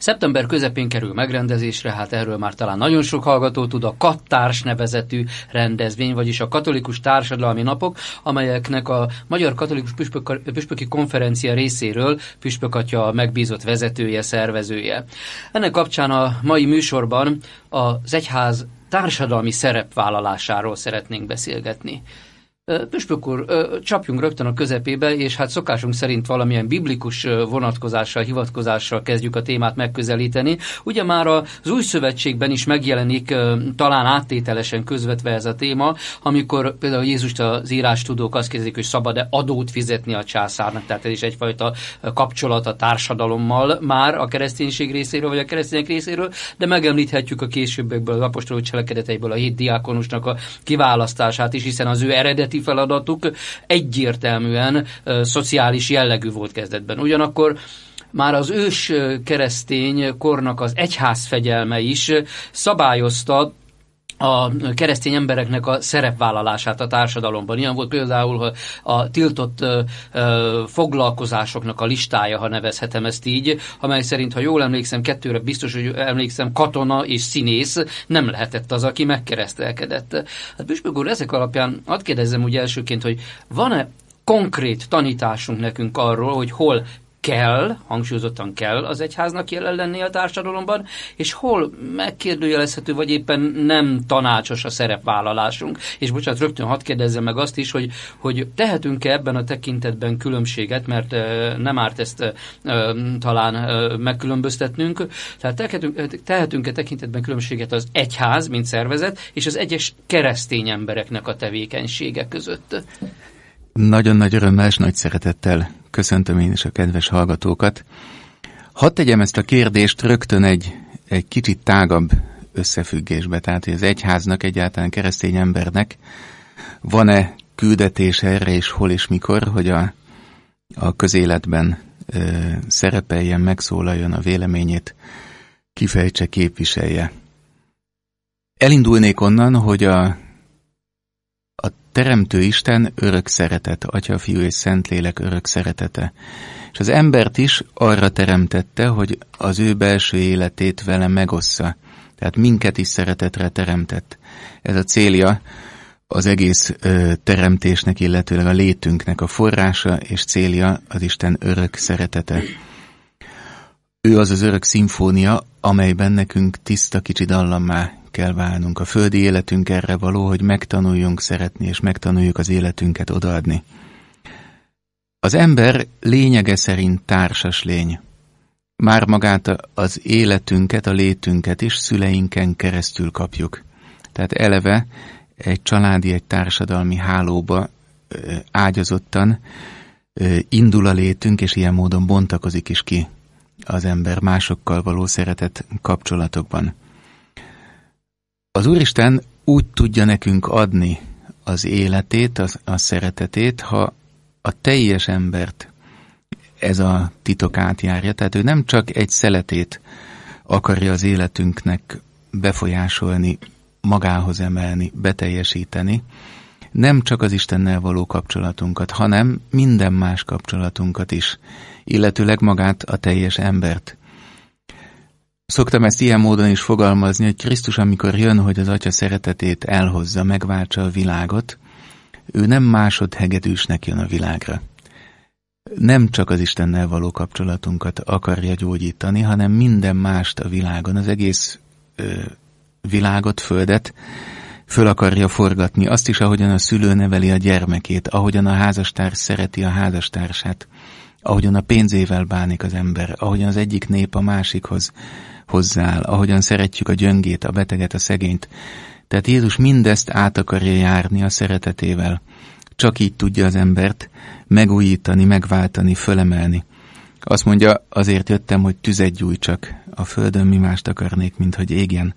Szeptember közepén kerül megrendezésre, hát erről már talán nagyon sok hallgató tud, a Kattárs nevezetű rendezvény, vagyis a Katolikus Társadalmi Napok, amelyeknek a Magyar Katolikus Püspök, Püspöki Konferencia részéről Püspök atya a megbízott vezetője, szervezője. Ennek kapcsán a mai műsorban az egyház társadalmi szerepvállalásáról szeretnénk beszélgetni. Püspök úr, csapjunk rögtön a közepébe, és hát szokásunk szerint valamilyen biblikus vonatkozással, hivatkozással kezdjük a témát megközelíteni. Ugye már az új szövetségben is megjelenik talán áttételesen közvetve ez a téma, amikor például Jézust az írás tudók azt kérdezik, hogy szabad-e adót fizetni a császárnak, tehát ez is egyfajta kapcsolat a társadalommal már a kereszténység részéről, vagy a keresztények részéről, de megemlíthetjük a későbbekből, az apostoló cselekedeteiből a hét diákonusnak a kiválasztását is, hiszen az ő eredeti közszolgálati feladatuk egyértelműen szociális jellegű volt kezdetben. Ugyanakkor már az ős keresztény kornak az egyház fegyelme is szabályozta a keresztény embereknek a szerepvállalását a társadalomban. Ilyen volt például a tiltott foglalkozásoknak a listája, ha nevezhetem ezt így, amely szerint, ha jól emlékszem, kettőre biztos, hogy emlékszem, katona és színész nem lehetett az, aki megkeresztelkedett. Hát Büspök úr, ezek alapján azt kérdezem úgy elsőként, hogy van-e konkrét tanításunk nekünk arról, hogy hol kell, hangsúlyozottan kell az egyháznak jelen lennie a társadalomban, és hol megkérdőjelezhető, vagy éppen nem tanácsos a szerepvállalásunk. És bocsánat, rögtön hadd kérdezzem meg azt is, hogy, hogy tehetünk-e ebben a tekintetben különbséget, mert nem árt ezt talán megkülönböztetnünk. Tehát tehetünk, tehetünk-e tekintetben különbséget az egyház, mint szervezet, és az egyes keresztény embereknek a tevékenysége között? Nagyon nagy örömmel és nagy szeretettel Köszöntöm én is a kedves hallgatókat. Hadd tegyem ezt a kérdést rögtön egy, egy kicsit tágabb összefüggésbe, tehát hogy az egyháznak, egyáltalán keresztény embernek van-e küldetés erre és hol és mikor, hogy a, a közéletben ö, szerepeljen, megszólaljon a véleményét, kifejtse, képviselje. Elindulnék onnan, hogy a Teremtő Isten örök szeretet, Atya, Fiú és Szentlélek örök szeretete. És az embert is arra teremtette, hogy az ő belső életét vele megossza. Tehát minket is szeretetre teremtett. Ez a célja az egész ö, teremtésnek, illetőleg a létünknek a forrása és célja az Isten örök szeretete. Ő az az örök szimfónia, amelyben nekünk tiszta kicsi dallammá kell válnunk. A földi életünk erre való, hogy megtanuljunk szeretni, és megtanuljuk az életünket odaadni. Az ember lényege szerint társas lény. Már magát az életünket, a létünket is szüleinken keresztül kapjuk. Tehát eleve egy családi, egy társadalmi hálóba ágyazottan indul a létünk, és ilyen módon bontakozik is ki az ember másokkal való szeretet kapcsolatokban. Az Úristen úgy tudja nekünk adni az életét, az, a szeretetét, ha a teljes embert ez a titok átjárja. Tehát ő nem csak egy szeletét akarja az életünknek befolyásolni, magához emelni, beteljesíteni, nem csak az Istennel való kapcsolatunkat, hanem minden más kapcsolatunkat is, illetőleg magát a teljes embert. Szoktam ezt ilyen módon is fogalmazni, hogy Krisztus, amikor jön, hogy az Atya szeretetét elhozza, megváltsa a világot, ő nem másodhegedűsnek jön a világra. Nem csak az Istennel való kapcsolatunkat akarja gyógyítani, hanem minden mást a világon, az egész ö, világot, földet föl akarja forgatni. Azt is, ahogyan a szülő neveli a gyermekét, ahogyan a házastárs szereti a házastársát ahogyan a pénzével bánik az ember, ahogyan az egyik nép a másikhoz hozzááll, ahogyan szeretjük a gyöngét, a beteget, a szegényt. Tehát Jézus mindezt át akarja járni a szeretetével. Csak így tudja az embert megújítani, megváltani, fölemelni. Azt mondja, azért jöttem, hogy tüzet gyújtsak. A földön mi mást akarnék, mint hogy égjen.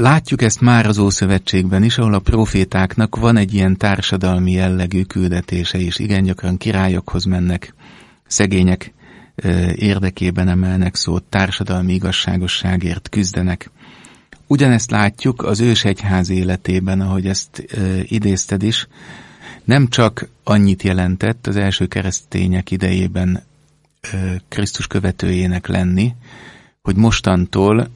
Látjuk ezt már az Ószövetségben is, ahol a profétáknak van egy ilyen társadalmi jellegű küldetése is. Igen, gyakran királyokhoz mennek, szegények érdekében emelnek szót, társadalmi igazságosságért küzdenek. Ugyanezt látjuk az ősegyház életében, ahogy ezt ö, idézted is, nem csak annyit jelentett az első keresztények idejében ö, Krisztus követőjének lenni, hogy mostantól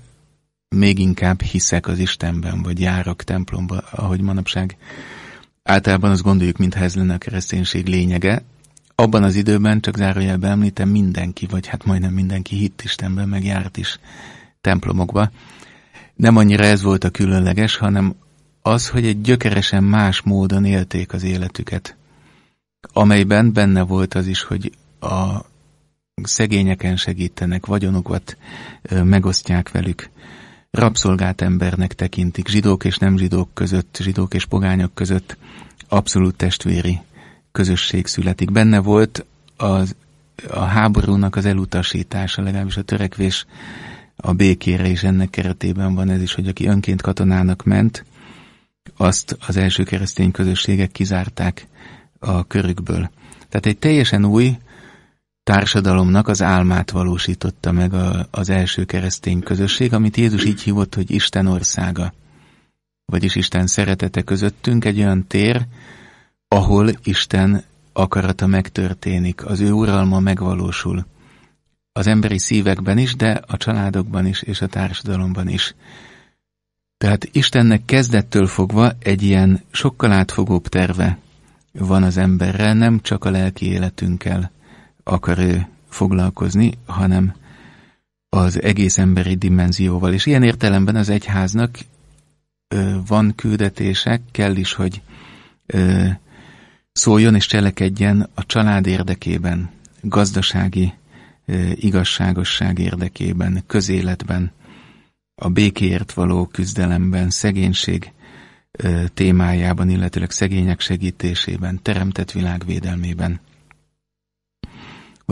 még inkább hiszek az Istenben, vagy járok templomba, ahogy manapság általában azt gondoljuk, mintha ez lenne a kereszténység lényege. Abban az időben, csak zárójelben említem, mindenki, vagy hát majdnem mindenki hitt Istenben, meg járt is templomokba. Nem annyira ez volt a különleges, hanem az, hogy egy gyökeresen más módon élték az életüket, amelyben benne volt az is, hogy a szegényeken segítenek, vagyonukat megosztják velük, rabszolgált embernek tekintik, zsidók és nem zsidók között, zsidók és pogányok között abszolút testvéri közösség születik. Benne volt az, a háborúnak az elutasítása, legalábbis a törekvés a békére, is ennek keretében van ez is, hogy aki önként katonának ment, azt az első keresztény közösségek kizárták a körükből. Tehát egy teljesen új, társadalomnak az álmát valósította meg a, az első keresztény közösség, amit Jézus így hívott, hogy Isten országa. Vagyis Isten szeretete közöttünk egy olyan tér, ahol Isten akarata megtörténik, az ő uralma megvalósul. Az emberi szívekben is, de a családokban is, és a társadalomban is. Tehát Istennek kezdettől fogva egy ilyen sokkal átfogóbb terve van az emberre, nem csak a lelki életünkkel akar foglalkozni, hanem az egész emberi dimenzióval. És ilyen értelemben az egyháznak van küldetése, kell is, hogy szóljon és cselekedjen a család érdekében, gazdasági igazságosság érdekében, közéletben, a békéért való küzdelemben, szegénység témájában, illetőleg szegények segítésében, teremtett világ védelmében.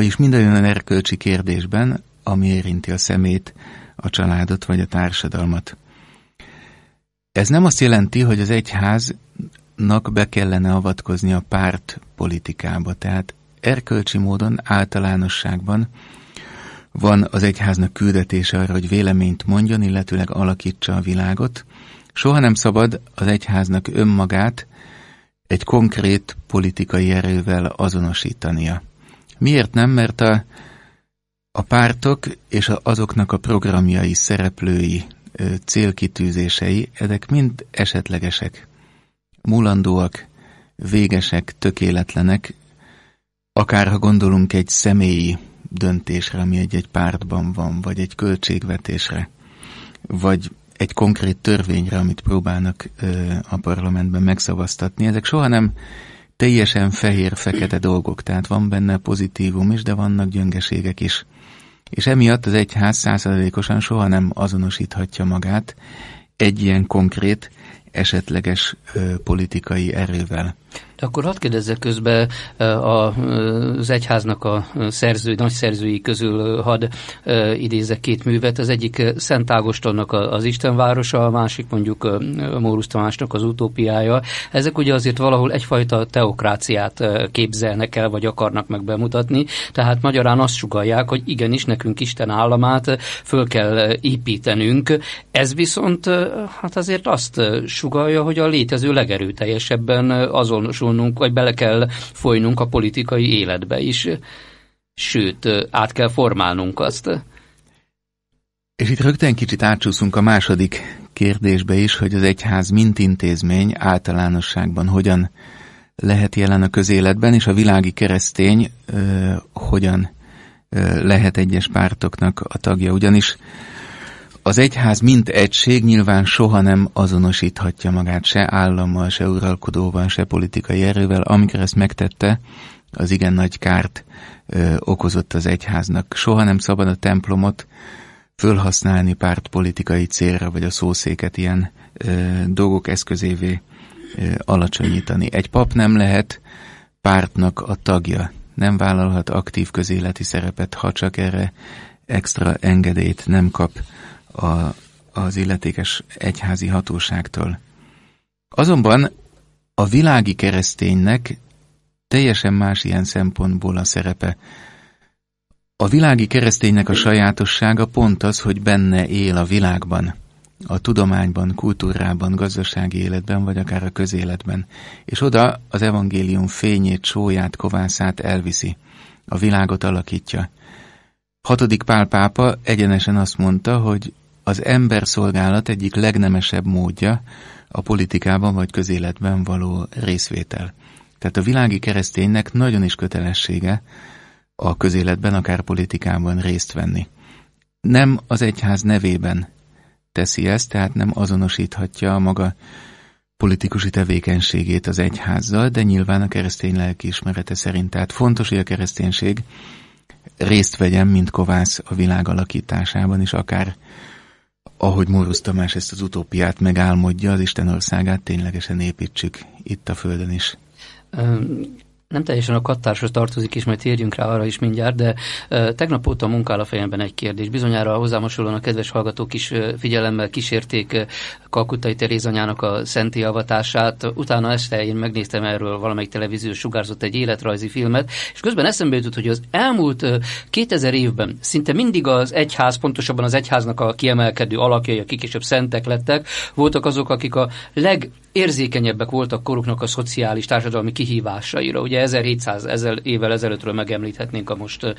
Vagyis minden olyan erkölcsi kérdésben, ami érinti a szemét, a családot vagy a társadalmat. Ez nem azt jelenti, hogy az egyháznak be kellene avatkozni a párt politikába, tehát erkölcsi módon általánosságban van az egyháznak küldetése arra, hogy véleményt mondjon, illetőleg alakítsa a világot. Soha nem szabad az egyháznak önmagát egy konkrét politikai erővel azonosítania. Miért nem? Mert a, a pártok és a, azoknak a programjai, szereplői, célkitűzései, ezek mind esetlegesek, mulandóak, végesek, tökéletlenek, ha gondolunk egy személyi döntésre, ami egy-egy pártban van, vagy egy költségvetésre, vagy egy konkrét törvényre, amit próbálnak ö, a parlamentben megszavaztatni. Ezek soha nem teljesen fehér-fekete dolgok, tehát van benne pozitívum is, de vannak gyöngeségek is. És emiatt az egyház százalékosan soha nem azonosíthatja magát egy ilyen konkrét, esetleges ö, politikai erővel. Akkor hadd kérdezzek közben e, az egyháznak a szerző, nagy szerzői közül e, hadd e, idézek két művet. Az egyik Szent Ágostonnak az Istenvárosa, a másik mondjuk Mórus Tamásnak az utópiája. Ezek ugye azért valahol egyfajta teokráciát képzelnek el, vagy akarnak meg bemutatni. Tehát magyarán azt sugalják, hogy igenis nekünk Isten államát föl kell építenünk. Ez viszont hát azért azt sugalja, hogy a létező legerőteljesebben azonosul szólnunk, vagy bele kell folynunk a politikai életbe is. Sőt, át kell formálnunk azt. És itt rögtön kicsit átsúszunk a második kérdésbe is, hogy az egyház mint intézmény általánosságban hogyan lehet jelen a közéletben, és a világi keresztény ö, hogyan ö, lehet egyes pártoknak a tagja. Ugyanis az egyház mint egység nyilván soha nem azonosíthatja magát se állammal, se uralkodóval, se politikai erővel, amikor ezt megtette, az igen nagy kárt ö, okozott az egyháznak. Soha nem szabad a templomot fölhasználni pártpolitikai célra, vagy a szószéket ilyen ö, dolgok eszközévé ö, alacsonyítani. Egy pap nem lehet pártnak a tagja, nem vállalhat aktív közéleti szerepet, ha csak erre extra engedélyt nem kap a, az illetékes egyházi hatóságtól. Azonban a világi kereszténynek teljesen más ilyen szempontból a szerepe. A világi kereszténynek a sajátossága pont az, hogy benne él a világban, a tudományban, kultúrában, gazdasági életben, vagy akár a közéletben, és oda az evangélium fényét, sóját, kovászát elviszi, a világot alakítja. Hatodik Pál pápa egyenesen azt mondta, hogy az emberszolgálat egyik legnemesebb módja a politikában vagy közéletben való részvétel. Tehát a világi kereszténynek nagyon is kötelessége a közéletben, akár politikában részt venni. Nem az egyház nevében teszi ezt, tehát nem azonosíthatja a maga politikusi tevékenységét az egyházzal, de nyilván a keresztény ismerete szerint. Tehát fontos, hogy a kereszténység részt vegyen, mint kovász a világ alakításában, és akár ahogy Mórusz Tamás ezt az utópiát megálmodja, az Isten országát ténylegesen építsük itt a Földön is nem teljesen a kattárshoz tartozik is, majd térjünk rá arra is mindjárt, de e, tegnap óta munkál a fejemben egy kérdés. Bizonyára hozzámosulóan a kedves hallgatók is e, figyelemmel kísérték e, Kalkutai Teréz anyának a szenti avatását. Utána este én megnéztem erről valamelyik televízió sugárzott egy életrajzi filmet, és közben eszembe jutott, hogy az elmúlt e, 2000 évben szinte mindig az egyház, pontosabban az egyháznak a kiemelkedő alakjai, akik később szentek lettek, voltak azok, akik a leg érzékenyebbek voltak koruknak a szociális társadalmi kihívásaira. Ugye 1700 ezel, évvel ezelőttről megemlíthetnénk a most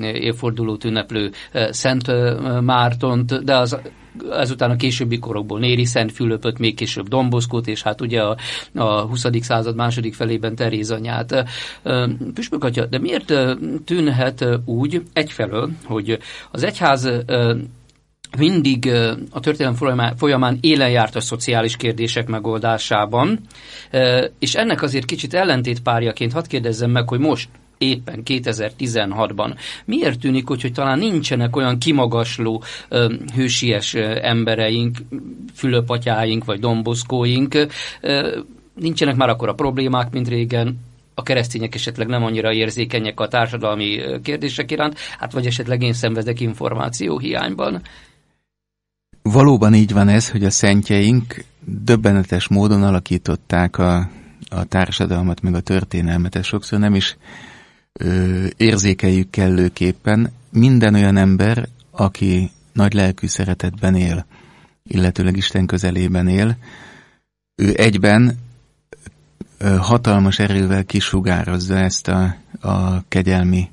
évfordulót ünneplő Szent Mártont, de az ezután a későbbi korokból Néri Szent Fülöpöt, még később Domboszkót, és hát ugye a, a 20. század második felében anyát. Püspök atya, de miért tűnhet úgy egyfelől, hogy az egyház mindig a történelem folyamán élen járt a szociális kérdések megoldásában, és ennek azért kicsit ellentétpárjaként hadd kérdezzem meg, hogy most éppen 2016-ban. Miért tűnik hogy hogy talán nincsenek olyan kimagasló ö, hősies embereink, fülöpatyáink vagy domboszkóink, ö, nincsenek már akkor a problémák, mint régen, a keresztények esetleg nem annyira érzékenyek a társadalmi kérdések iránt, hát vagy esetleg én szenvedek információ hiányban. Valóban így van ez, hogy a szentjeink döbbenetes módon alakították a, a társadalmat, meg a történelmet, ezt sokszor nem is ö, érzékeljük kellőképpen. Minden olyan ember, aki nagy lelkű szeretetben él, illetőleg Isten közelében él, ő egyben ö, hatalmas erővel kisugározza ezt a, a kegyelmi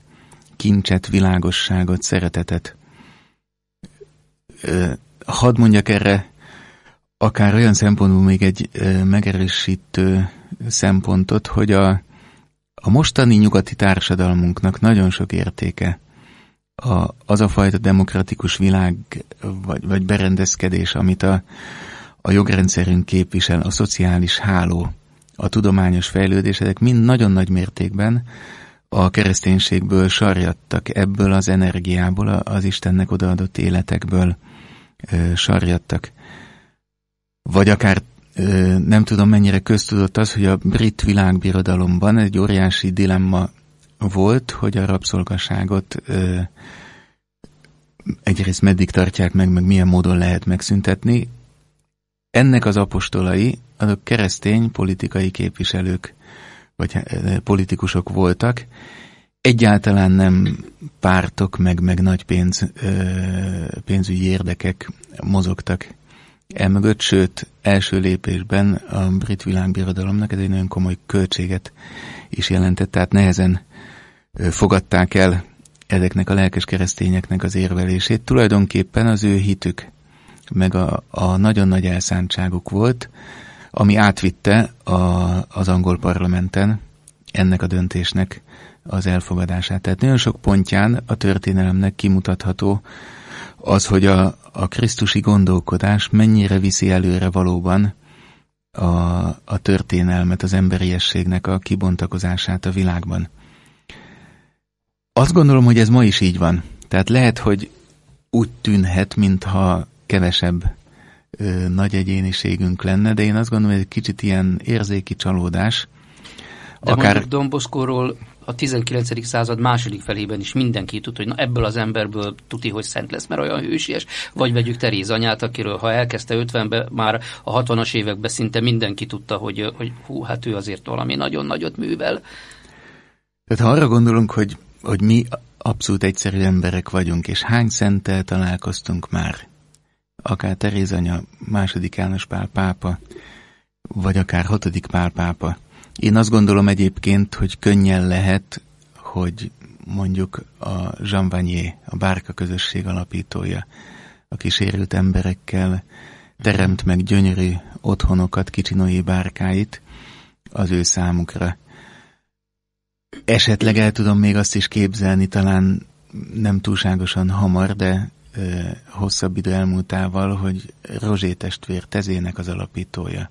kincset, világosságot, szeretetet. Ö, hadd mondjak erre akár olyan szempontból még egy megerősítő szempontot, hogy a, a mostani nyugati társadalmunknak nagyon sok értéke a, az a fajta demokratikus világ vagy, vagy berendezkedés, amit a, a jogrendszerünk képvisel, a szociális háló, a tudományos fejlődés, ezek mind nagyon nagy mértékben a kereszténységből sarjadtak, ebből az energiából, az Istennek odaadott életekből sarjadtak. Vagy akár nem tudom mennyire köztudott az, hogy a brit világbirodalomban egy óriási dilemma volt, hogy a rabszolgaságot egyrészt meddig tartják meg, meg milyen módon lehet megszüntetni. Ennek az apostolai, azok keresztény politikai képviselők, vagy politikusok voltak, egyáltalán nem pártok, meg, meg nagy pénz, pénzügyi érdekek mozogtak emögött, sőt, első lépésben a brit világbirodalomnak ez egy nagyon komoly költséget is jelentett, tehát nehezen fogadták el ezeknek a lelkes keresztényeknek az érvelését. Tulajdonképpen az ő hitük, meg a, a nagyon nagy elszántságuk volt, ami átvitte a, az angol parlamenten ennek a döntésnek az elfogadását. Tehát nagyon sok pontján a történelemnek kimutatható az, hogy a, a krisztusi gondolkodás mennyire viszi előre valóban a, a történelmet, az emberiességnek a kibontakozását a világban. Azt gondolom, hogy ez ma is így van. Tehát lehet, hogy úgy tűnhet, mintha kevesebb ö, nagy egyéniségünk lenne, de én azt gondolom, hogy egy kicsit ilyen érzéki csalódás. De akár... mondjuk Domboszkóról a 19. század második felében is mindenki tud, hogy na ebből az emberből tuti, hogy szent lesz, mert olyan hősies, vagy vegyük Teréz anyát, akiről ha elkezdte 50-ben, már a 60-as években szinte mindenki tudta, hogy, hogy hú, hát ő azért valami nagyon nagyot művel. Tehát ha arra gondolunk, hogy, hogy mi abszolút egyszerű emberek vagyunk, és hány szenttel találkoztunk már, akár Teréz anya, második János Pál pápa, vagy akár hatodik Pál pápa, én azt gondolom egyébként, hogy könnyen lehet, hogy mondjuk a Jean Vanier, a Bárka közösség alapítója, aki sérült emberekkel teremt meg gyönyörű otthonokat, kicsinói bárkáit az ő számukra. Esetleg el tudom még azt is képzelni, talán nem túlságosan hamar, de ö, hosszabb idő elmúltával, hogy Rozsé testvér tezének az alapítója,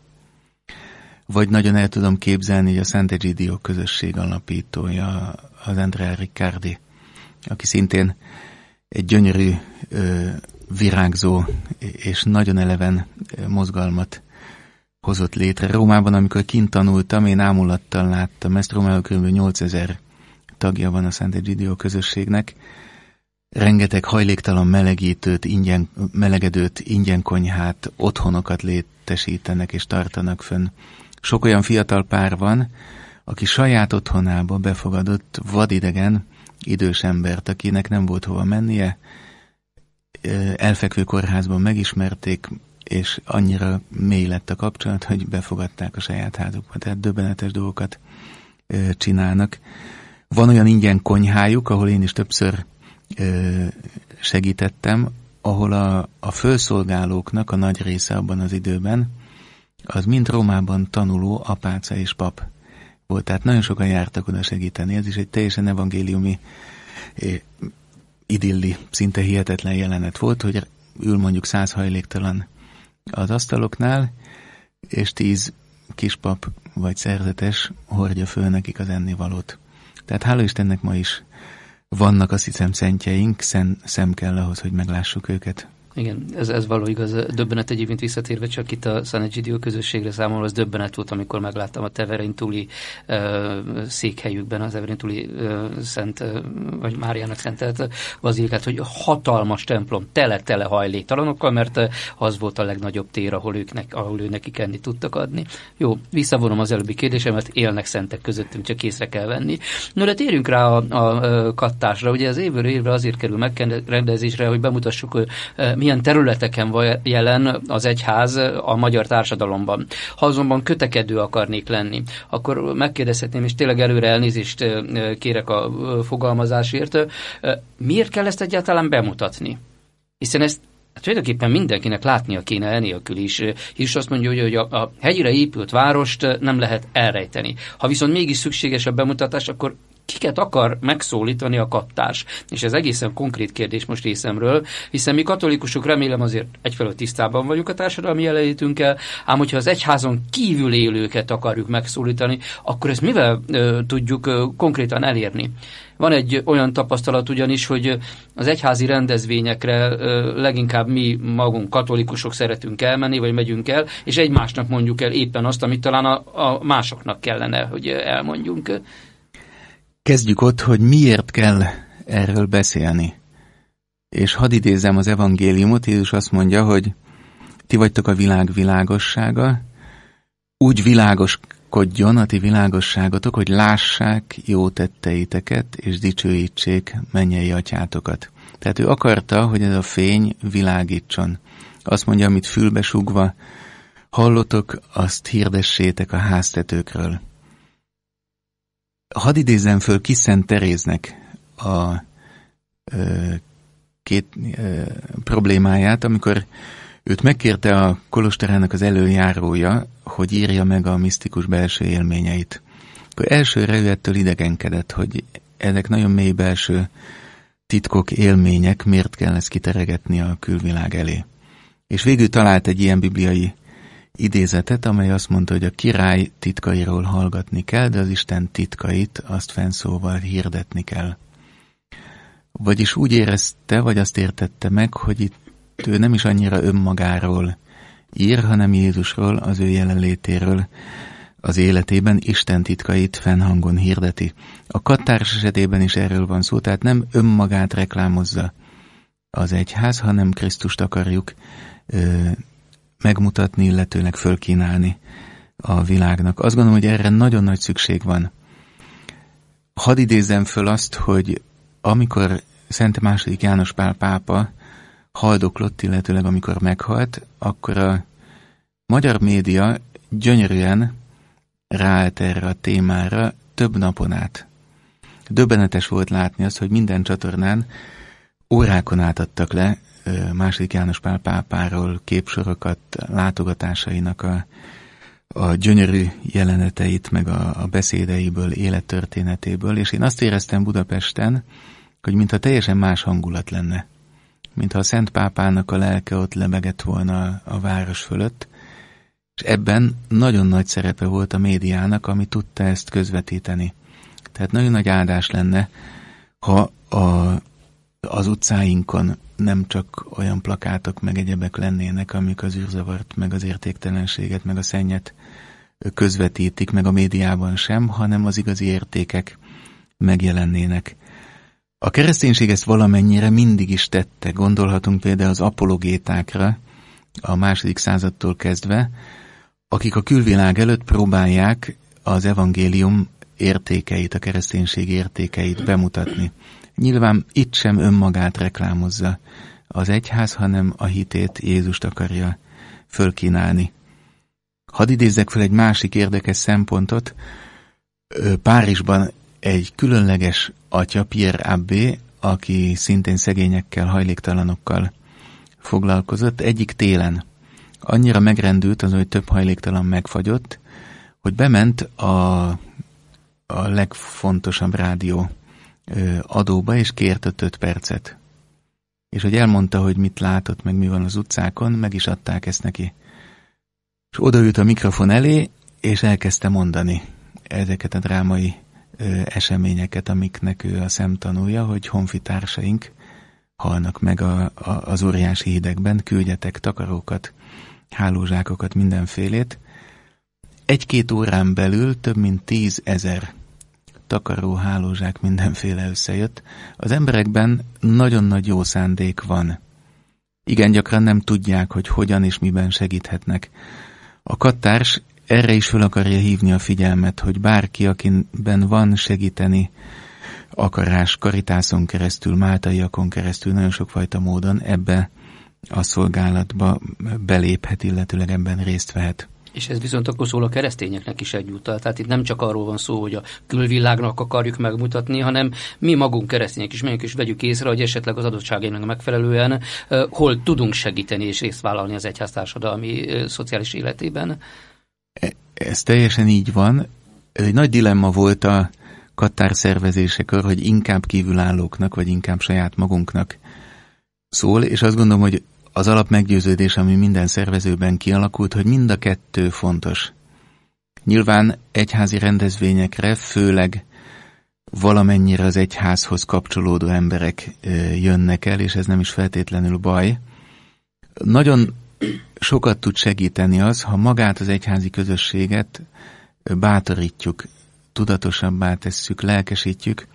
vagy nagyon el tudom képzelni, hogy a Szent Egidio közösség alapítója, az Andrea Riccardi, aki szintén egy gyönyörű, virágzó és nagyon eleven mozgalmat hozott létre. Rómában, amikor kint tanultam, én ámulattal láttam ezt. Rómában kb. 8000 tagja van a Szent Egidio közösségnek. Rengeteg hajléktalan melegítőt, ingyen, melegedőt, ingyen konyhát, otthonokat létesítenek és tartanak fönn sok olyan fiatal pár van, aki saját otthonába befogadott vadidegen idős embert, akinek nem volt hova mennie, elfekvő kórházban megismerték, és annyira mély lett a kapcsolat, hogy befogadták a saját házukba. Tehát döbbenetes dolgokat csinálnak. Van olyan ingyen konyhájuk, ahol én is többször segítettem, ahol a, a felszolgálóknak a nagy része abban az időben az mind Rómában tanuló apáca és pap volt. Tehát nagyon sokan jártak oda segíteni. Ez is egy teljesen evangéliumi eh, idilli, szinte hihetetlen jelenet volt, hogy ül mondjuk száz hajléktalan az asztaloknál, és tíz kispap vagy szerzetes hordja föl nekik az ennivalót. Tehát hála Istennek ma is vannak azt hiszem szentjeink, szem, szem kell ahhoz, hogy meglássuk őket. Igen, ez, ez való igaz. Döbbenet egyébként visszatérve csak itt a Egidio közösségre számolva, az döbbenet volt, amikor megláttam a Teverin túli uh, székhelyükben, az Teverin túli uh, szent, uh, vagy Máriának szentelt bazilikát, hogy hatalmas templom, tele-tele hajléktalanokkal, mert az volt a legnagyobb tér, ahol, őknek, ahol ő nekik enni tudtak adni. Jó, visszavonom az előbbi kérdésemet, élnek szentek közöttünk, csak észre kell venni. No, de térjünk rá a, a, a kattásra. Ugye az évről évre azért kerül megrendezésre, hogy bemutassuk, hogy milyen területeken van jelen az egyház a magyar társadalomban. Ha azonban kötekedő akarnék lenni, akkor megkérdezhetném, és tényleg előre elnézést kérek a fogalmazásért, miért kell ezt egyáltalán bemutatni? Hiszen ezt Hát tulajdonképpen mindenkinek látnia kéne enélkül is, és azt mondja, hogy a, a hegyre épült várost nem lehet elrejteni. Ha viszont mégis szükséges a bemutatás, akkor kiket akar megszólítani a kaptás? És ez egészen konkrét kérdés most részemről, hiszen mi katolikusok remélem azért egyfelől tisztában vagyunk a társadalmi jelenlétünkkel, ám hogyha az egyházon kívül élőket akarjuk megszólítani, akkor ezt mivel ö, tudjuk ö, konkrétan elérni? Van egy olyan tapasztalat ugyanis, hogy az egyházi rendezvényekre leginkább mi magunk katolikusok szeretünk elmenni, vagy megyünk el, és egymásnak mondjuk el éppen azt, amit talán a, a másoknak kellene, hogy elmondjunk. Kezdjük ott, hogy miért kell erről beszélni. És hadd idézem az evangéliumot, Jézus azt mondja, hogy ti vagytok a világ világossága, úgy világoskodjon a ti világosságotok, hogy lássák jó tetteiteket, és dicsőítsék mennyei atyátokat. Tehát ő akarta, hogy ez a fény világítson. Azt mondja, amit fülbesugva, hallotok, azt hirdessétek a háztetőkről. Hadd idézem föl Kiszent Teréznek a ö, két ö, problémáját, amikor őt megkérte a kolostorának az előjárója, hogy írja meg a misztikus belső élményeit. Akkor elsőre ő ettől idegenkedett, hogy ezek nagyon mély belső titkok, élmények, miért kell ezt kiteregetni a külvilág elé. És végül talált egy ilyen bibliai idézetet, amely azt mondta, hogy a király titkairól hallgatni kell, de az Isten titkait azt fennszóval hirdetni kell. Vagyis úgy érezte, vagy azt értette meg, hogy itt ő nem is annyira önmagáról ír, hanem Jézusról, az ő jelenlétéről az életében Isten titkait fennhangon hirdeti. A kattárs esetében is erről van szó, tehát nem önmagát reklámozza az egyház, hanem Krisztust akarjuk ö, megmutatni, illetőleg fölkínálni a világnak. Azt gondolom, hogy erre nagyon nagy szükség van. Hadd idézem föl azt, hogy amikor Szent II. János Pál pápa haldoklott, illetőleg amikor meghalt, akkor a magyar média gyönyörűen ráállt erre a témára több napon át. Döbbenetes volt látni azt, hogy minden csatornán órákon átadtak le második János Pál pápáról képsorokat, látogatásainak a, a gyönyörű jeleneteit, meg a, a beszédeiből, élettörténetéből, és én azt éreztem Budapesten, hogy mintha teljesen más hangulat lenne. Mintha a Szent Pápának a lelke ott lebegett volna a, a város fölött, és ebben nagyon nagy szerepe volt a médiának, ami tudta ezt közvetíteni. Tehát nagyon nagy áldás lenne, ha a, az utcáinkon nem csak olyan plakátok meg egyebek lennének, amik az űrzavart, meg az értéktelenséget, meg a szennyet közvetítik, meg a médiában sem, hanem az igazi értékek megjelennének. A kereszténység ezt valamennyire mindig is tette. Gondolhatunk például az apologétákra, a második századtól kezdve, akik a külvilág előtt próbálják az evangélium értékeit, a kereszténység értékeit bemutatni. Nyilván itt sem önmagát reklámozza az egyház, hanem a hitét Jézust akarja fölkínálni. Hadd idézzek fel egy másik érdekes szempontot. Párizsban egy különleges atya, Pierre Abbé, aki szintén szegényekkel, hajléktalanokkal foglalkozott, egyik télen annyira megrendült az, hogy több hajléktalan megfagyott, hogy bement a, a legfontosabb rádió adóba, és kért 5 percet. És hogy elmondta, hogy mit látott, meg mi van az utcákon, meg is adták ezt neki. És odaült a mikrofon elé, és elkezdte mondani ezeket a drámai ö, eseményeket, amiknek ő a szemtanúja, hogy honfitársaink halnak meg a, a, az óriási hidegben, küldjetek takarókat, hálózsákokat, mindenfélét. Egy-két órán belül több mint tízezer takaró, hálózsák, mindenféle összejött. Az emberekben nagyon nagy jó szándék van. Igen, gyakran nem tudják, hogy hogyan és miben segíthetnek. A kattárs erre is föl akarja hívni a figyelmet, hogy bárki, akinben van segíteni akarás, karitászon keresztül, máltaiakon keresztül, nagyon sokfajta módon ebbe a szolgálatba beléphet, illetőleg ebben részt vehet. És ez viszont akkor szól a keresztényeknek is egyúttal. Tehát itt nem csak arról van szó, hogy a külvilágnak akarjuk megmutatni, hanem mi magunk keresztények is menjünk és vegyük észre, hogy esetleg az adottságainak megfelelően hol tudunk segíteni és részt vállalni az egyháztársadalmi szociális életében. E, ez teljesen így van. Ez egy nagy dilemma volt a Kattár szervezésekor, hogy inkább kívülállóknak, vagy inkább saját magunknak szól, és azt gondolom, hogy az alapmeggyőződés, ami minden szervezőben kialakult, hogy mind a kettő fontos. Nyilván egyházi rendezvényekre, főleg valamennyire az egyházhoz kapcsolódó emberek jönnek el, és ez nem is feltétlenül baj. Nagyon sokat tud segíteni az, ha magát az egyházi közösséget bátorítjuk, tudatosabbá tesszük, lelkesítjük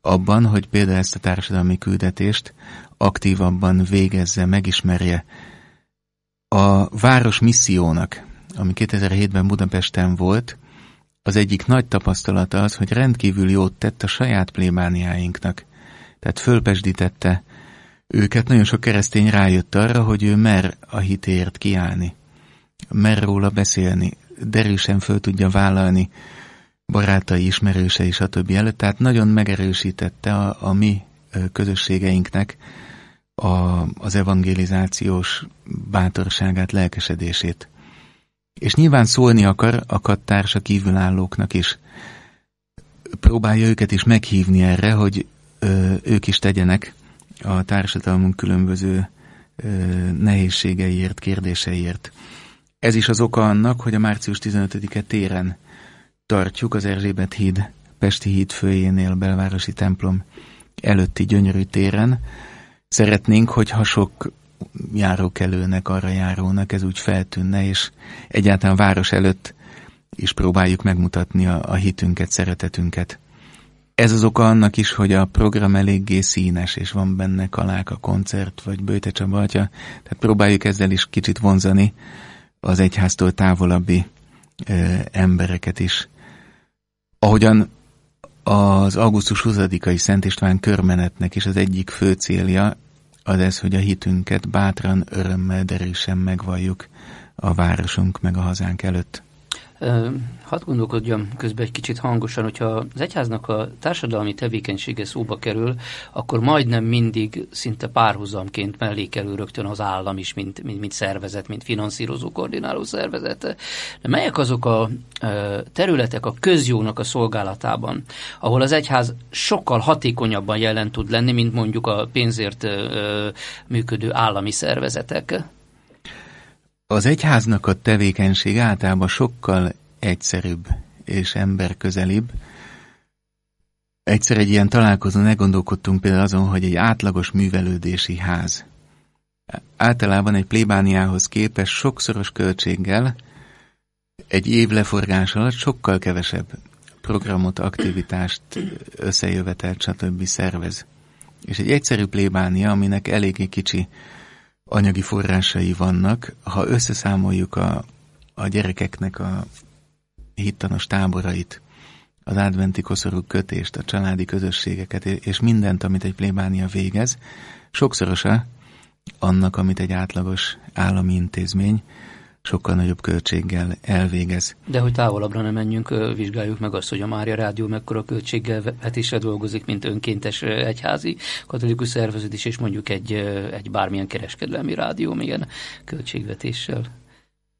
abban, hogy például ezt a társadalmi küldetést aktívabban végezze, megismerje. A város missziónak, ami 2007-ben Budapesten volt, az egyik nagy tapasztalata az, hogy rendkívül jót tett a saját plébániáinknak. Tehát fölpesdítette őket, nagyon sok keresztény rájött arra, hogy ő mer a hitért kiállni, mer róla beszélni, derűsen föl tudja vállalni barátai, ismerősei, stb. előtt, tehát nagyon megerősítette a, a mi közösségeinknek a, az evangelizációs bátorságát, lelkesedését. És nyilván szólni akar a kattársa kívülállóknak is. Próbálja őket is meghívni erre, hogy ö, ők is tegyenek a társadalmunk különböző ö, nehézségeiért, kérdéseiért. Ez is az oka annak, hogy a március 15-e téren tartjuk az Erzsébet híd Pesti híd főjénél belvárosi templom előtti gyönyörű téren, Szeretnénk, hogyha sok járókelőnek, arra járónak ez úgy feltűnne, és egyáltalán város előtt is próbáljuk megmutatni a, a hitünket, szeretetünket. Ez az oka annak is, hogy a program eléggé színes, és van benne kaláka, koncert, vagy Bőte Csaba atya, tehát próbáljuk ezzel is kicsit vonzani az egyháztól távolabbi ö, embereket is. Ahogyan az augusztus 20-ai Szent István körmenetnek is az egyik fő célja az ez, hogy a hitünket bátran, örömmel, derésen megvalljuk a városunk meg a hazánk előtt. Hadd gondolkodjam közben egy kicsit hangosan, hogyha az egyháznak a társadalmi tevékenysége szóba kerül, akkor majdnem mindig szinte párhuzamként mellé kerül rögtön az állam is, mint, mint, mint szervezet, mint finanszírozó, koordináló szervezet. De melyek azok a területek a közjónak a szolgálatában, ahol az egyház sokkal hatékonyabban jelen tud lenni, mint mondjuk a pénzért működő állami szervezetek? Az egyháznak a tevékenység általában sokkal egyszerűbb és emberközelibb. Egyszer egy ilyen találkozón elgondolkodtunk például azon, hogy egy átlagos művelődési ház általában egy plébániához képest sokszoros költséggel egy év leforgás alatt sokkal kevesebb programot, aktivitást, összejövetelt, stb. szervez. És egy egyszerű plébánia, aminek eléggé kicsi anyagi forrásai vannak. Ha összeszámoljuk a, a gyerekeknek a hittanos táborait, az adventi koszorú kötést, a családi közösségeket, és mindent, amit egy plébánia végez, sokszorosa annak, amit egy átlagos állami intézmény, sokkal nagyobb költséggel elvégez. De hogy távolabbra nem menjünk, vizsgáljuk meg azt, hogy a Mária Rádió mekkora költséggel vetésre dolgozik, mint önkéntes egyházi katolikus szerveződés, és mondjuk egy, egy bármilyen kereskedelmi rádió milyen költségvetéssel.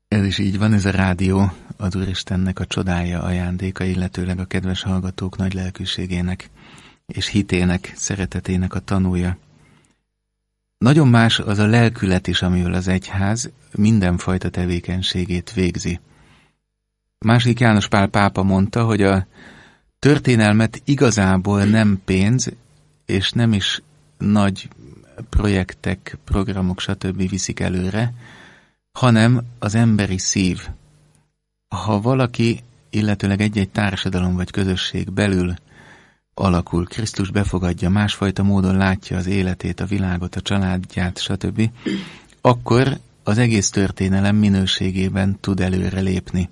Ez is így van, ez a rádió az Úristennek a csodája ajándéka, illetőleg a kedves hallgatók nagy lelkűségének és hitének, szeretetének a tanúja. Nagyon más az a lelkület is, amivel az egyház mindenfajta tevékenységét végzi. Másik János Pál pápa mondta, hogy a történelmet igazából nem pénz, és nem is nagy projektek, programok, stb. viszik előre, hanem az emberi szív. Ha valaki, illetőleg egy-egy társadalom vagy közösség belül alakul, Krisztus befogadja, másfajta módon látja az életét, a világot, a családját, stb., akkor az egész történelem minőségében tud előre lépni,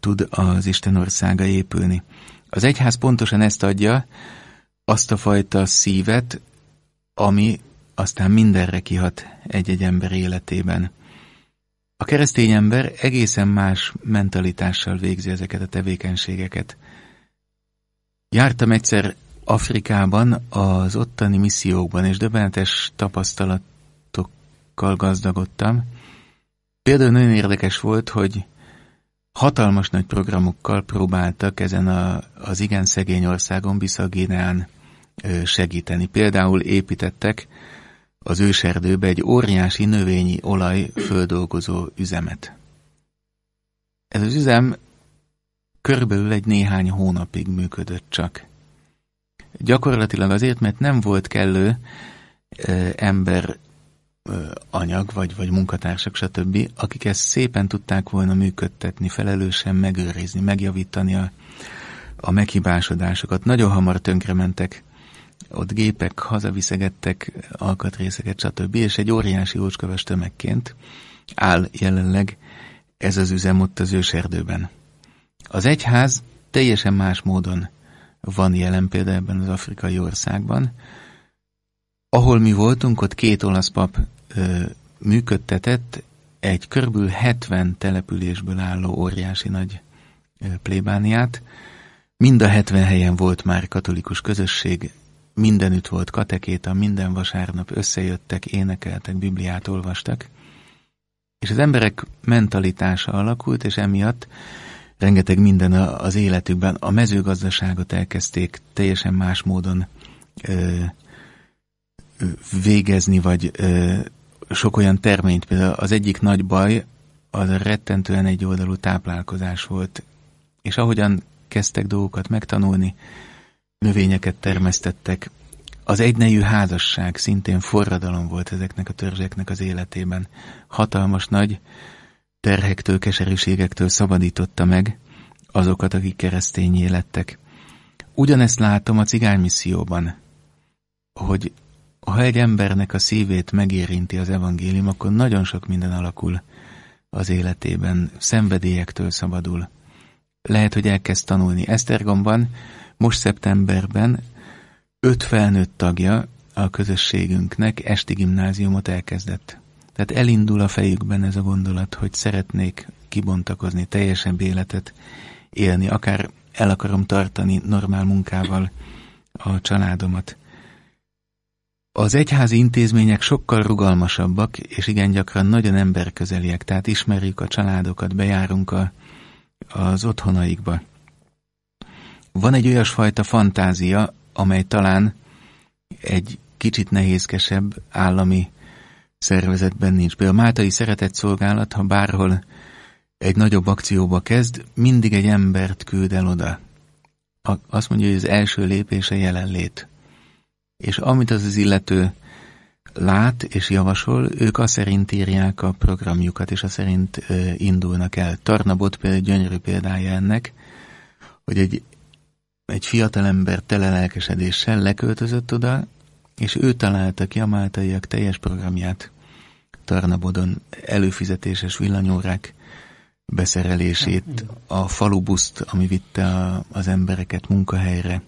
tud az Isten országa épülni. Az egyház pontosan ezt adja, azt a fajta szívet, ami aztán mindenre kihat egy-egy ember életében. A keresztény ember egészen más mentalitással végzi ezeket a tevékenységeket. Jártam egyszer Afrikában, az ottani missziókban, és döbbenetes tapasztalatokkal gazdagodtam. Például nagyon érdekes volt, hogy hatalmas nagy programokkal próbáltak ezen a, az igen szegény országon, Bisszaginán segíteni. Például építettek az őserdőbe egy óriási növényi olaj földolgozó üzemet. Ez az üzem körülbelül egy néhány hónapig működött csak. Gyakorlatilag azért, mert nem volt kellő ö, ember ö, anyag, vagy, vagy munkatársak, stb., akik ezt szépen tudták volna működtetni, felelősen megőrizni, megjavítani a, a meghibásodásokat. Nagyon hamar tönkrementek ott gépek hazaviszegettek alkatrészeket, stb. És egy óriási ócsköves tömegként áll jelenleg ez az üzem ott az őserdőben. Az egyház teljesen más módon van jelen például ebben az afrikai országban. Ahol mi voltunk, ott két olasz pap ö, működtetett egy körülbelül 70 településből álló óriási nagy ö, plébániát. Mind a 70 helyen volt már katolikus közösség, mindenütt volt katekéta, minden vasárnap összejöttek, énekeltek, Bibliát olvastak. És az emberek mentalitása alakult, és emiatt rengeteg minden az életükben. A mezőgazdaságot elkezdték teljesen más módon ö, végezni, vagy ö, sok olyan terményt. Például az egyik nagy baj az rettentően egy oldalú táplálkozás volt. És ahogyan kezdtek dolgokat megtanulni, növényeket termesztettek, az egynejű házasság szintén forradalom volt ezeknek a törzseknek az életében. Hatalmas nagy terhektől, keserűségektől szabadította meg azokat, akik keresztény lettek. Ugyanezt látom a cigány misszióban, hogy ha egy embernek a szívét megérinti az evangélium, akkor nagyon sok minden alakul az életében, szenvedélyektől szabadul. Lehet, hogy elkezd tanulni. Esztergomban most szeptemberben öt felnőtt tagja a közösségünknek esti gimnáziumot elkezdett. Tehát elindul a fejükben ez a gondolat, hogy szeretnék kibontakozni, teljesebb életet élni, akár el akarom tartani normál munkával a családomat. Az egyházi intézmények sokkal rugalmasabbak, és igen gyakran nagyon emberközeliek, tehát ismerjük a családokat, bejárunk a, az otthonaikba. Van egy olyasfajta fantázia, amely talán egy kicsit nehézkesebb állami szervezetben nincs. Például a Máltai Szeretetszolgálat, ha bárhol egy nagyobb akcióba kezd, mindig egy embert küld el oda. Azt mondja, hogy az első lépése jelenlét. És amit az az illető lát és javasol, ők azt szerint írják a programjukat, és azt szerint indulnak el. Tarnabot például gyönyörű példája ennek, hogy egy, egy fiatalember tele lelkesedéssel leköltözött oda, és ő találta ki a máltaiak teljes programját, Tarnabodon előfizetéses villanyórák beszerelését, hát, a falubuszt, ami vitte a, az embereket munkahelyre,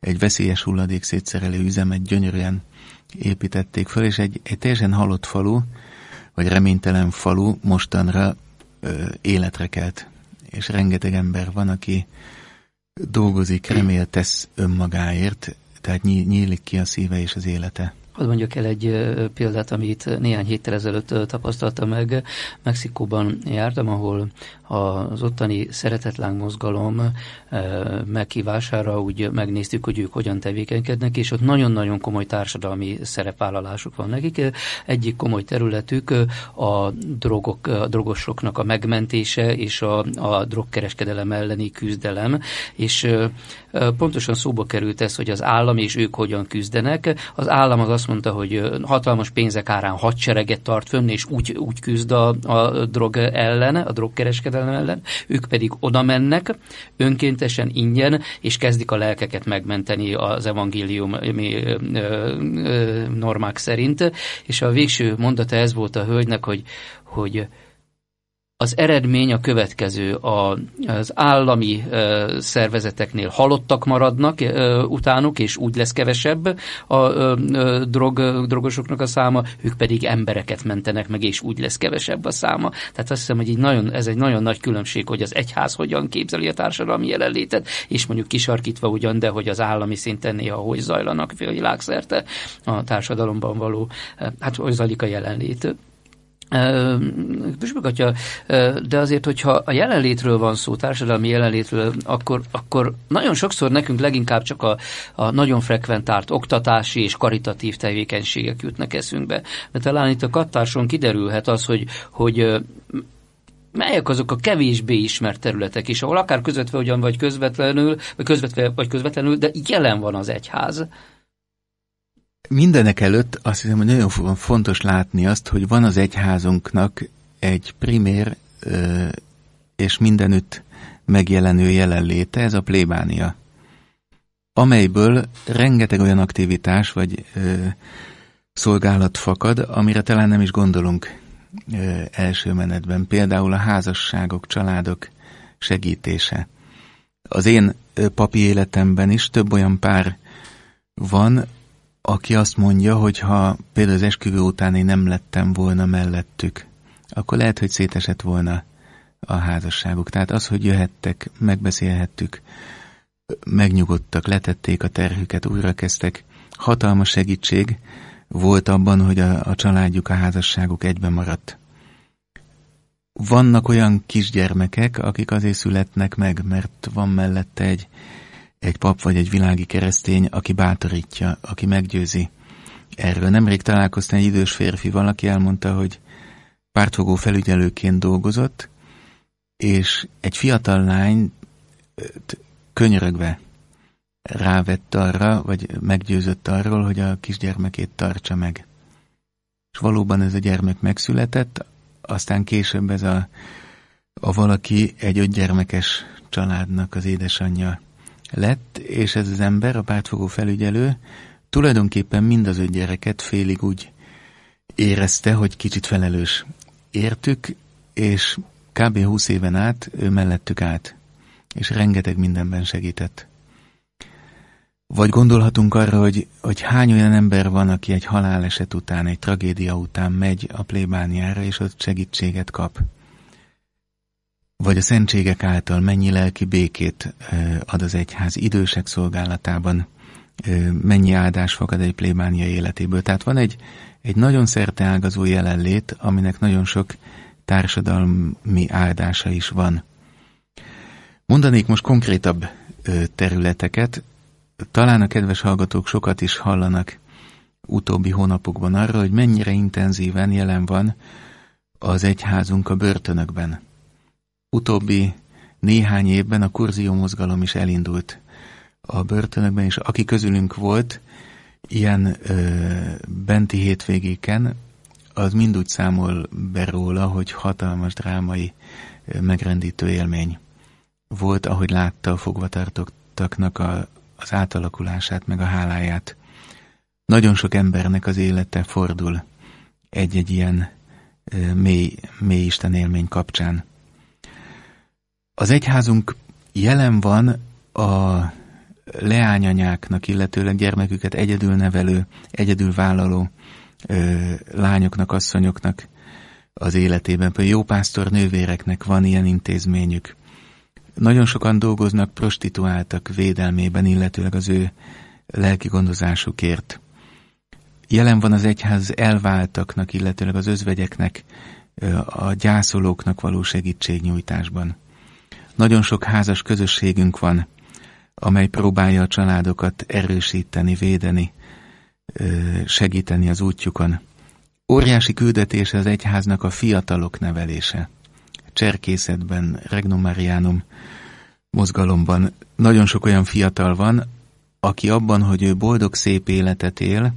egy veszélyes hulladék szétszerelő üzemet gyönyörűen építették föl, és egy, egy teljesen halott falu, vagy reménytelen falu mostanra ö, életre kelt. És rengeteg ember van, aki dolgozik, remél, tesz önmagáért, tehát nyílik ki a szíve és az élete. Hadd mondjak el egy példát, amit néhány héttel ezelőtt tapasztaltam meg. Mexikóban jártam, ahol az ottani szeretetlánk mozgalom eh, meghívására úgy megnéztük, hogy ők hogyan tevékenykednek, és ott nagyon-nagyon komoly társadalmi szerepállalásuk van nekik. Egyik komoly területük eh, a, drogok, eh, a drogosoknak a megmentése és a, a drogkereskedelem elleni küzdelem, és pontosan szóba került ez, hogy az állam és ők hogyan küzdenek. Az állam az azt mondta, hogy hatalmas pénzek árán hadsereget tart fönn, és úgy, úgy küzd a, a drog ellen, a drogkereskedelem veszedelem ellen, ők pedig oda mennek, önkéntesen ingyen, és kezdik a lelkeket megmenteni az evangéliumi normák szerint. És a végső mondata ez volt a hölgynek, hogy, hogy az eredmény a következő. A, az állami ö, szervezeteknél halottak maradnak ö, utánuk, és úgy lesz kevesebb a ö, ö, drog, drogosoknak a száma, ők pedig embereket mentenek meg, és úgy lesz kevesebb a száma. Tehát azt hiszem, hogy így nagyon, ez egy nagyon nagy különbség, hogy az egyház hogyan képzeli a társadalmi jelenlétet, és mondjuk kisarkítva ugyan, de hogy az állami szinten néha hogy zajlanak világszerte a társadalomban való, hát hogy zajlik a jelenlét püspögatja, de azért, hogyha a jelenlétről van szó, társadalmi jelenlétről, akkor, akkor nagyon sokszor nekünk leginkább csak a, a nagyon frekventált oktatási és karitatív tevékenységek jutnak eszünkbe. Mert talán itt a kattáson kiderülhet az, hogy, hogy melyek azok a kevésbé ismert területek is, ahol akár közvetve ugyan vagy közvetlenül, vagy közvetve vagy közvetlenül, de jelen van az egyház mindenek előtt azt hiszem, hogy nagyon fontos látni azt, hogy van az egyházunknak egy primér és mindenütt megjelenő jelenléte, ez a plébánia, amelyből rengeteg olyan aktivitás vagy szolgálat fakad, amire talán nem is gondolunk első menetben. Például a házasságok, családok segítése. Az én papi életemben is több olyan pár van, aki azt mondja, hogy ha például az esküvő után én nem lettem volna mellettük, akkor lehet, hogy szétesett volna a házasságuk. Tehát az, hogy jöhettek, megbeszélhettük, megnyugodtak, letették a terhüket, újrakezdtek. Hatalmas segítség volt abban, hogy a, a családjuk, a házasságuk egybe maradt. Vannak olyan kisgyermekek, akik azért születnek meg, mert van mellette egy, egy pap vagy egy világi keresztény, aki bátorítja, aki meggyőzi. Erről nemrég találkoztam egy idős férfi, valaki elmondta, hogy pártfogó felügyelőként dolgozott, és egy fiatal lány könyörögve rávett arra, vagy meggyőzött arról, hogy a kisgyermekét tartsa meg. És valóban ez a gyermek megszületett, aztán később ez a, a valaki egy ötgyermekes családnak az édesanyja lett, és ez az ember, a pártfogó felügyelő, tulajdonképpen mind az öt gyereket félig úgy érezte, hogy kicsit felelős értük, és kb. 20 éven át ő mellettük állt, és rengeteg mindenben segített. Vagy gondolhatunk arra, hogy, hogy hány olyan ember van, aki egy haláleset után, egy tragédia után megy a plébániára, és ott segítséget kap vagy a szentségek által mennyi lelki békét ad az egyház idősek szolgálatában, mennyi áldás fakad egy plébánia életéből. Tehát van egy, egy nagyon szerteágazó jelenlét, aminek nagyon sok társadalmi áldása is van. Mondanék most konkrétabb területeket. Talán a kedves hallgatók sokat is hallanak utóbbi hónapokban arra, hogy mennyire intenzíven jelen van az egyházunk a börtönökben utóbbi néhány évben a kurzió mozgalom is elindult a börtönökben, és aki közülünk volt ilyen ö, benti hétvégéken, az mind úgy számol be róla, hogy hatalmas drámai ö, megrendítő élmény volt, ahogy látta a fogvatartottaknak a, az átalakulását, meg a háláját. Nagyon sok embernek az élete fordul egy-egy ilyen ö, mély, mély Isten élmény kapcsán. Az egyházunk jelen van a leányanyáknak, illetőleg gyermeküket egyedül nevelő, egyedül vállaló ö, lányoknak, asszonyoknak az életében. Például jó pásztor nővéreknek van ilyen intézményük. Nagyon sokan dolgoznak prostituáltak védelmében, illetőleg az ő lelki gondozásukért. Jelen van az egyház elváltaknak, illetőleg az özvegyeknek, a gyászolóknak való segítségnyújtásban. Nagyon sok házas közösségünk van, amely próbálja a családokat erősíteni, védeni, segíteni az útjukon. Óriási küldetése az egyháznak a fiatalok nevelése. Cserkészetben, Regnum Marianum mozgalomban nagyon sok olyan fiatal van, aki abban, hogy ő boldog, szép életet él,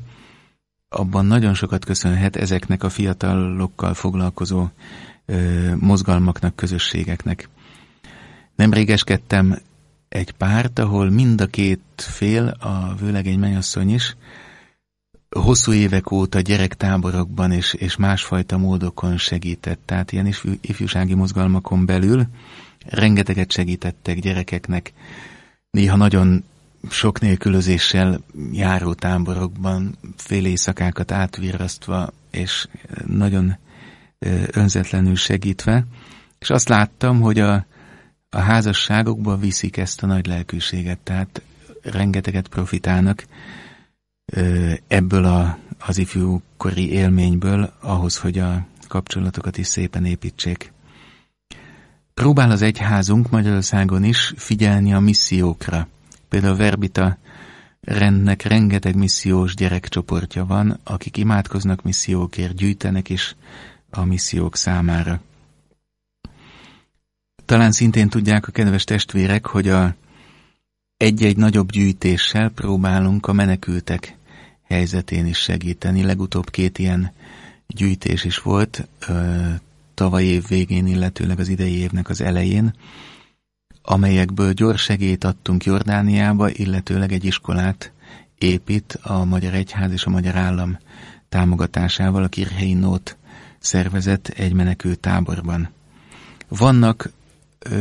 abban nagyon sokat köszönhet ezeknek a fiatalokkal foglalkozó ö, mozgalmaknak, közösségeknek. Nem régeskedtem egy párt, ahol mind a két fél, a vőlegény mennyasszony is, hosszú évek óta gyerektáborokban és, és másfajta módokon segített. Tehát ilyen is ifjúsági mozgalmakon belül rengeteget segítettek gyerekeknek, néha nagyon sok nélkülözéssel járó táborokban, fél éjszakákat átvirrasztva, és nagyon önzetlenül segítve. És azt láttam, hogy a, a házasságokba viszik ezt a nagy lelkűséget, tehát rengeteget profitálnak ebből a, az ifjúkori élményből ahhoz, hogy a kapcsolatokat is szépen építsék. Próbál az egyházunk Magyarországon is figyelni a missziókra. Például a Verbita rendnek rengeteg missziós gyerekcsoportja van, akik imádkoznak missziókért, gyűjtenek is a missziók számára. Talán szintén tudják a kedves testvérek, hogy a egy-egy nagyobb gyűjtéssel próbálunk a menekültek helyzetén is segíteni. Legutóbb két ilyen gyűjtés is volt, tavaly év végén, illetőleg az idei évnek az elején, amelyekből gyors segélyt adtunk Jordániába, illetőleg egy iskolát épít a Magyar Egyház és a Magyar Állam támogatásával a Kirhelyi Nót szervezet egy menekült táborban. Vannak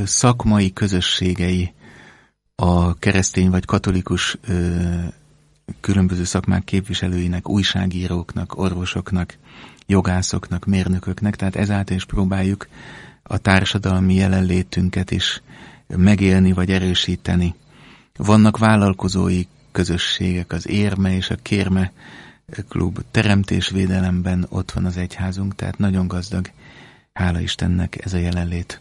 szakmai közösségei a keresztény vagy katolikus különböző szakmák képviselőinek, újságíróknak, orvosoknak, jogászoknak, mérnököknek, tehát ezáltal is próbáljuk a társadalmi jelenlétünket is megélni vagy erősíteni. Vannak vállalkozói közösségek, az Érme és a Kérme klub teremtésvédelemben ott van az egyházunk, tehát nagyon gazdag, hála Istennek ez a jelenlét.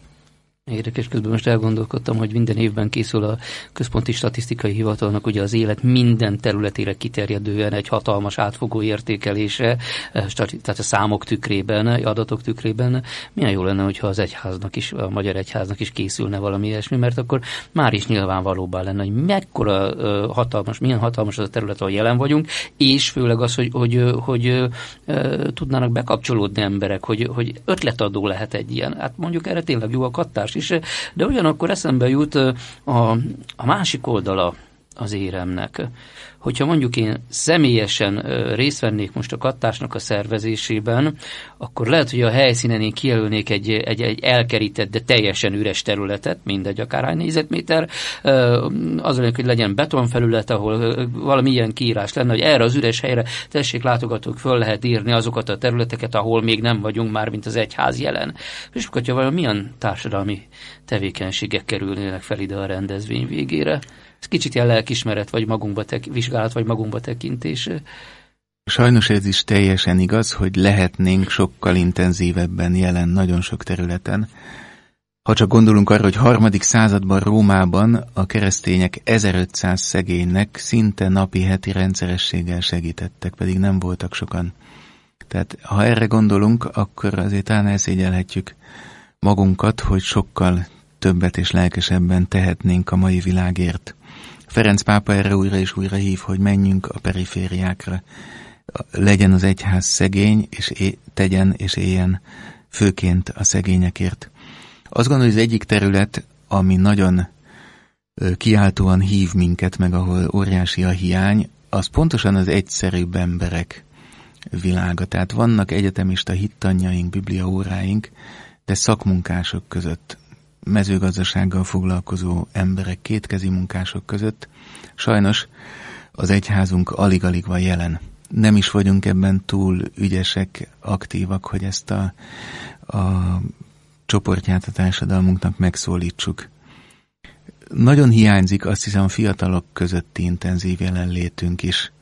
Érdekes, közben most elgondolkodtam, hogy minden évben készül a Központi Statisztikai Hivatalnak ugye az élet minden területére kiterjedően egy hatalmas átfogó értékelése, eh, tehát a számok tükrében, eh, adatok tükrében. Milyen jó lenne, hogyha az egyháznak is, a magyar egyháznak is készülne valami ilyesmi, mert akkor már is nyilvánvalóbbá lenne, hogy mekkora eh, hatalmas, milyen hatalmas az a terület, ahol jelen vagyunk, és főleg az, hogy, hogy, hogy, hogy tudnának bekapcsolódni emberek, hogy, hogy ötletadó lehet egy ilyen. Hát mondjuk erre tényleg jó a kattás kihívás is, de ugyanakkor eszembe jut a, a másik oldala az éremnek, hogyha mondjuk én személyesen részt vennék most a kattásnak a szervezésében, akkor lehet, hogy a helyszínen én kijelölnék egy, egy, egy elkerített, de teljesen üres területet, mindegy, akárhány négyzetméter, az lenne, hogy legyen betonfelület, ahol valamilyen kiírás lenne, hogy erre az üres helyre tessék látogatók föl lehet írni azokat a területeket, ahol még nem vagyunk már, mint az egyház jelen. És akkor, hogyha milyen társadalmi tevékenységek kerülnének fel ide a rendezvény végére, ez kicsit ilyen lelkismeret vagy magunkba tek, önvizsgálat vagy magunkba tekintés. Sajnos ez is teljesen igaz, hogy lehetnénk sokkal intenzívebben jelen nagyon sok területen. Ha csak gondolunk arra, hogy harmadik században Rómában a keresztények 1500 szegénynek szinte napi heti rendszerességgel segítettek, pedig nem voltak sokan. Tehát ha erre gondolunk, akkor azért talán elszégyelhetjük magunkat, hogy sokkal többet és lelkesebben tehetnénk a mai világért. Ferenc pápa erre újra és újra hív, hogy menjünk a perifériákra. Legyen az egyház szegény, és é- tegyen és éljen főként a szegényekért. Azt gondolom, hogy az egyik terület, ami nagyon kiáltóan hív minket, meg ahol óriási a hiány, az pontosan az egyszerűbb emberek világa. Tehát vannak egyetemista hittanjaink, bibliaóráink, de szakmunkások között mezőgazdasággal foglalkozó emberek, kétkezi munkások között, sajnos az egyházunk alig-alig van jelen. Nem is vagyunk ebben túl ügyesek, aktívak, hogy ezt a, a csoportját a társadalmunknak megszólítsuk. Nagyon hiányzik azt hiszem a fiatalok közötti intenzív jelenlétünk is.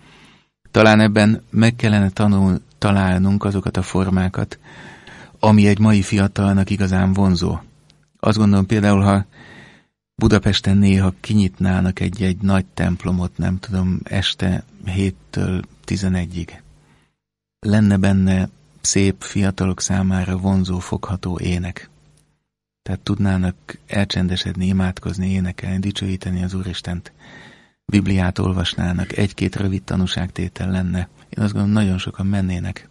Talán ebben meg kellene tanul, találnunk azokat a formákat, ami egy mai fiatalnak igazán vonzó azt gondolom például, ha Budapesten néha kinyitnának egy-egy nagy templomot, nem tudom, este 7-től 11-ig. Lenne benne szép fiatalok számára vonzó, fogható ének. Tehát tudnának elcsendesedni, imádkozni, énekelni, dicsőíteni az Úristent. Bibliát olvasnának, egy-két rövid tanúságtétel lenne. Én azt gondolom, nagyon sokan mennének.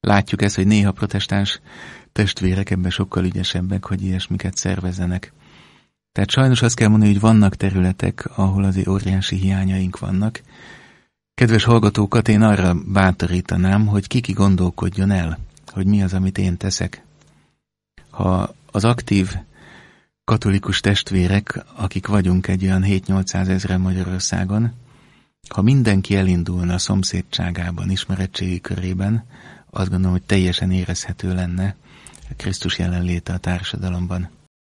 Látjuk ezt, hogy néha protestáns testvérek ebben sokkal ügyesebbek, hogy ilyesmiket szervezenek. Tehát sajnos azt kell mondani, hogy vannak területek, ahol azért óriási hiányaink vannak. Kedves hallgatókat én arra bátorítanám, hogy kiki gondolkodjon el, hogy mi az, amit én teszek. Ha az aktív katolikus testvérek, akik vagyunk egy olyan 7-800 ezre Magyarországon, ha mindenki elindulna a szomszédságában, ismeretségi körében, azt gondolom, hogy teljesen érezhető lenne, Krisztus jelenléte a társadalomban.